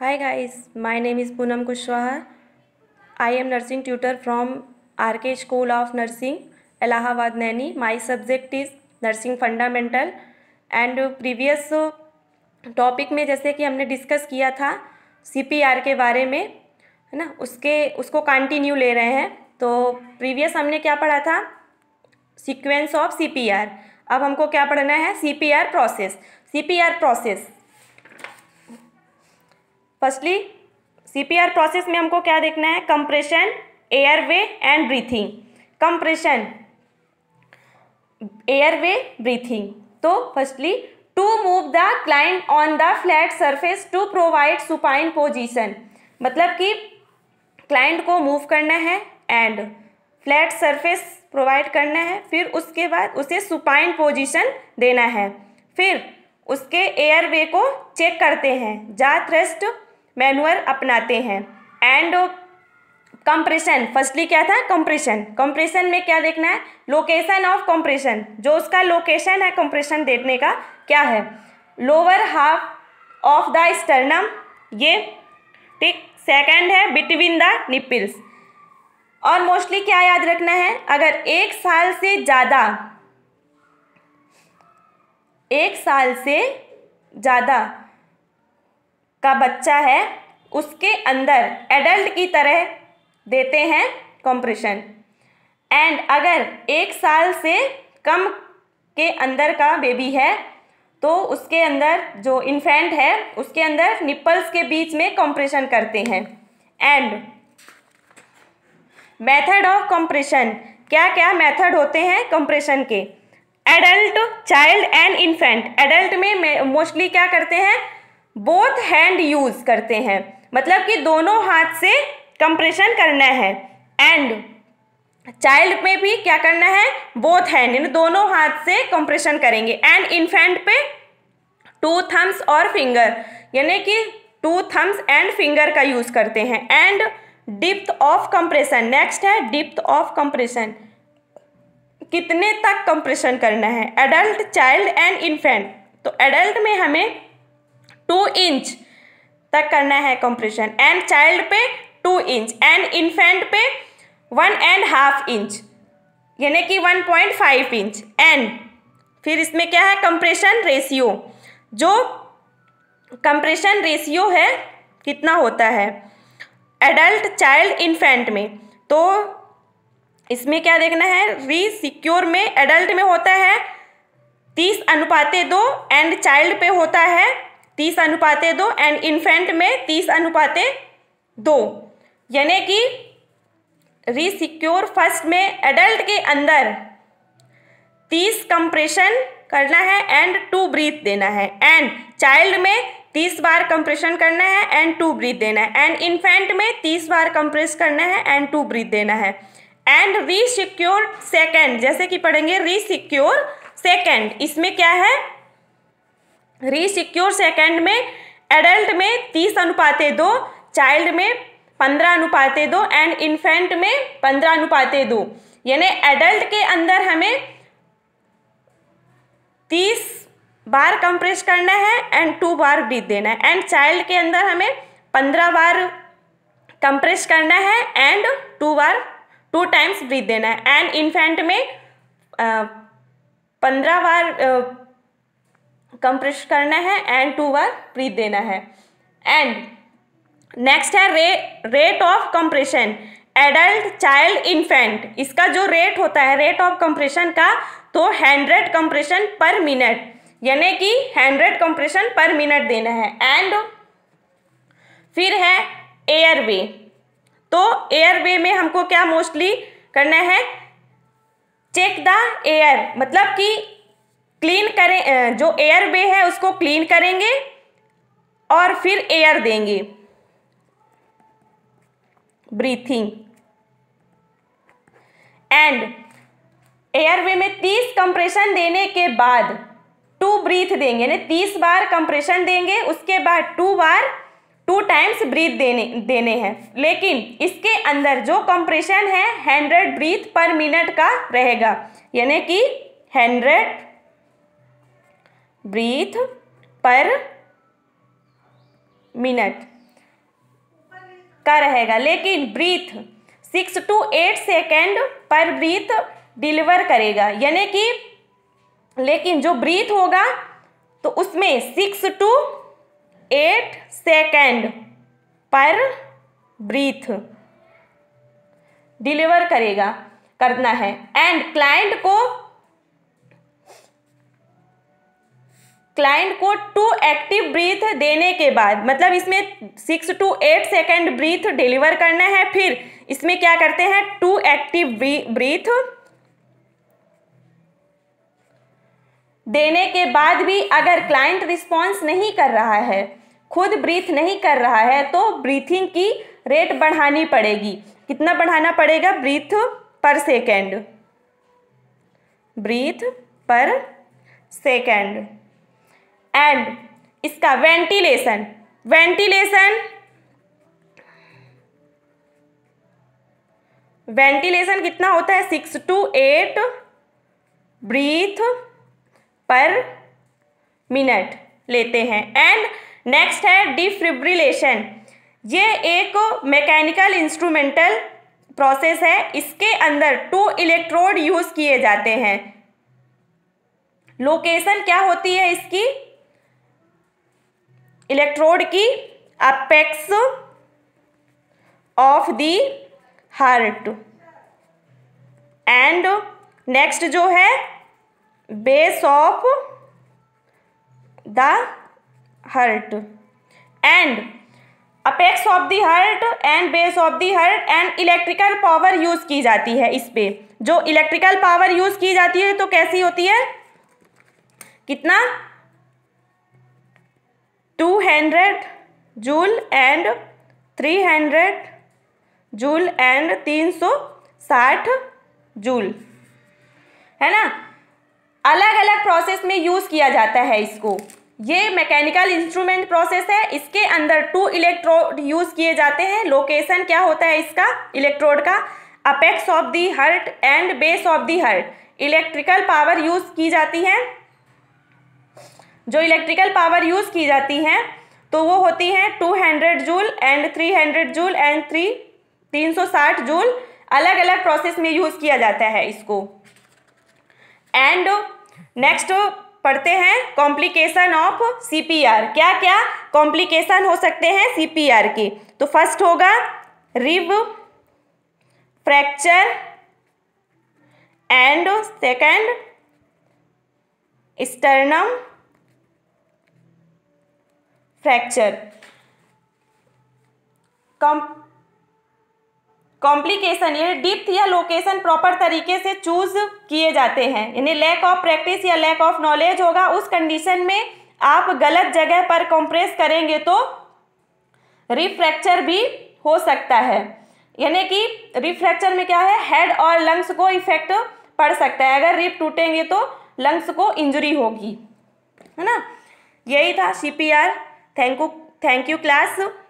hi guys my name is Poonam Kushwaha I am nursing tutor from R K school of nursing Allahabad Naini my subject is nursing fundamental and previous topic में जैसे कि हमने discuss किया था CPR के बारे में है ना उसके उसको कंटिन्यू ले रहे हैं तो प्रीवियस हमने क्या पढ़ा था सिक्वेंस ऑफ सी अब हमको क्या पढ़ना है C process C process firstly CPR process में हमको क्या देखना है compression airway and breathing compression airway breathing तो firstly to move the client on the flat surface to provide supine position मतलब कि क्लाइंट को मूव करना है एंड फ्लैट सरफेस प्रोवाइड करना है फिर उसके बाद उसे सुपाइन पोजीशन देना है फिर उसके एयर वे को चेक करते हैं जा थ्रस्ट मैनुअर अपनाते हैं एंड कंप्रेशन फर्स्टली क्या था कंप्रेशन कंप्रेशन में क्या देखना है लोकेशन ऑफ कंप्रेशन जो उसका लोकेशन है कंप्रेशन देखने का क्या है lower half of the sternum ये ठीक सेकंड है बिटवीन द निपल्स और मोस्टली क्या याद रखना है अगर एक साल से ज़्यादा एक साल से ज़्यादा का बच्चा है उसके अंदर एडल्ट की तरह देते हैं कॉम्प्रेशन एंड अगर एक साल से कम के अंदर का बेबी है तो उसके अंदर जो इन्फेंट है उसके अंदर निप्पल्स के बीच में कॉम्प्रेशन करते हैं एंड मेथड ऑफ कॉम्प्रेशन क्या क्या मेथड होते हैं कॉम्प्रेशन के adult child and infant adult में मोस्टली क्या करते हैं बोथ हैंड यूज़ करते हैं मतलब कि दोनों हाथ से कंप्रेशन करना है एंड चाइल्ड में भी क्या करना है बोथ हैंड इन दोनों हाथ से कंप्रेशन करेंगे एंड इन्फेंट पे टू थम्स और फिंगर यानी कि टू थम्स एंड फिंगर का यूज़ करते हैं and depth of compression next है डिप्थ ऑफ कंप्रेशन कितने तक कंप्रेशन करना है एडल्ट चाइल्ड एंड इन्फेंट तो एडल्ट में हमें टू इंच तक करना है कंप्रेशन एंड चाइल्ड पे टू इंच एंड इन्फेंट पे वन एंड हाफ इंच यानी कि one point five inch and फिर इसमें क्या है कंप्रेशन रेशियो जो कंप्रेशन रेशियो है कितना होता है एडल्ट चाइल्ड इन्फेंट में तो इसमें क्या देखना है री सिक्योर में एडल्ट में होता है तीस अनुपाते दो एंड चाइल्ड पे होता है तीस अनुपातें दो एंड इन्फेंट में तीस अनुपातें दो यानी कि रिसिक्योर फर्स्ट में एडल्ट के अंदर तीस कंप्रेशन करना है एंड टू ब्रीथ देना है एंड चाइल्ड में तीस बार कंप्रेशन करना है एंड टू ब्रीथ देना है एंड इन्फेंट में तीस बार कंप्रेस करना है एंड टू ब्रीथ देना है एंड रिसिक्योर सेकेंड जैसे कि पढ़ेंगे रिसिक्योर सेकेंड इसमें क्या है रिसिक्योर सेकेंड में एडल्ट में तीस अनुपाते दो चाइल्ड में पंद्रह अनुपाते दो एंड इन्फेंट में पंद्रह अनुपाते दो यानी एडल्ट के अंदर हमें तीस बार कंप्रेस करना है एंड टू बार ब्रीथ देना है एंड चाइल्ड के अंदर हमें पंद्रह बार कंप्रेस करना है एंड टू बार टू टाइम्स ब्रीथ देना है एंड इन्फेंट में पंद्रह बार कंप्रेस करना है एंड टू बार ब्रीथ देना है एंड नेक्स्ट है रे rate of compression adult child infant इसका जो रेट होता है रेट ऑफ कंप्रेशन का तो हंड्रेड कंप्रेशन पर मिनट यानी कि हंड्रेड कंप्रेशन पर मिनट देना है एंड फिर है एयरवे तो एयरवे में हमको क्या मोस्टली करना है चेक द एयर मतलब कि क्लीन करें जो एयर वे है उसको क्लीन करेंगे और फिर एयर देंगे ब्रीथिंग एंड एयर वे में तीस कंप्रेशन देने के बाद टू ब्रीथ देंगे यानी तीस बार कंप्रेशन देंगे उसके बाद टू बार टू टाइम्स ब्रीथ देने देने हैं लेकिन इसके अंदर जो कंप्रेशन है हंड्रेड ब्रीथ पर मिनट का रहेगा यानी कि हंड्रेड ब्रीथ पर मिनट का रहेगा लेकिन breath six to eight second पर ब्रीथ डिलीवर करेगा यानी कि लेकिन जो ब्रीथ होगा तो उसमें सिक्स टू एट सेकेंड पर ब्रीथ डिलीवर करेगा करना है एंड क्लाइंट को क्लाइंट को टू एक्टिव ब्रीथ देने के बाद मतलब इसमें six to eight second breath deliver करना है फिर इसमें क्या करते हैं टू एक्टिव ब्रीथ देने के बाद भी अगर क्लाइंट रिस्पॉन्स नहीं कर रहा है खुद ब्रीथ नहीं कर रहा है तो ब्रीथिंग की रेट बढ़ानी पड़ेगी कितना बढ़ाना पड़ेगा ब्रीथ पर सेकेंड ब्रीथ पर सेकेंड एंड इसका वेंटिलेशन वेंटिलेशन वेंटिलेशन कितना होता है सिक्स टू एट ब्रीथ पर मिनट लेते हैं एंड नेक्स्ट है डिफ्रिब्रिलेशन ये एक मैकेनिकल इंस्ट्रूमेंटल प्रोसेस है इसके अंदर टू इलेक्ट्रोड यूज किए जाते हैं लोकेशन क्या होती है इसकी इलेक्ट्रोड की apex of the heart and next जो है base of the heart and apex of the heart and base of the heart and electrical power use की जाती है इस पे जो इलेक्ट्रिकल पावर यूज की जाती है तो कैसी होती है कितना two hundred joule and three hundred joule and तीन सौ साठ जूल है ना अलग अलग प्रोसेस में यूज़ किया जाता है इसको ये मैकेनिकल इंस्ट्रूमेंट प्रोसेस है इसके अंदर टू इलेक्ट्रोड यूज़ किए जाते हैं लोकेशन क्या होता है इसका इलेक्ट्रोड का apex of the heart and base of the heart electrical power use की जाती है जो इलेक्ट्रिकल पावर यूज़ की जाती हैं तो वो होती हैं two hundred joule and three hundred joule and three तीन सौ साठ जूल अलग अलग प्रोसेस में यूज़ किया जाता है इसको एंड नेक्स्ट पढ़ते हैं कॉम्प्लिकेशन ऑफ सी क्या क्या कॉम्प्लिकेशन हो सकते हैं सीपीआर के तो फर्स्ट होगा rib fracture and second sternum fracture कॉम कॉम्प्लिकेशन ये डिप्थ या लोकेशन प्रॉपर तरीके से चूज किए जाते हैं यानी लैक ऑफ प्रैक्टिस या लैक ऑफ नॉलेज होगा उस कंडीशन में आप गलत जगह पर कंप्रेस करेंगे तो रिफ्रैक्चर भी हो सकता है यानी कि रिफ्रैक्चर में क्या है हेड और लंग्स को इफेक्ट पड़ सकता है अगर रिप टूटेंगे तो लंग्स को इंजरी होगी है ना यही था सी thank you thank you class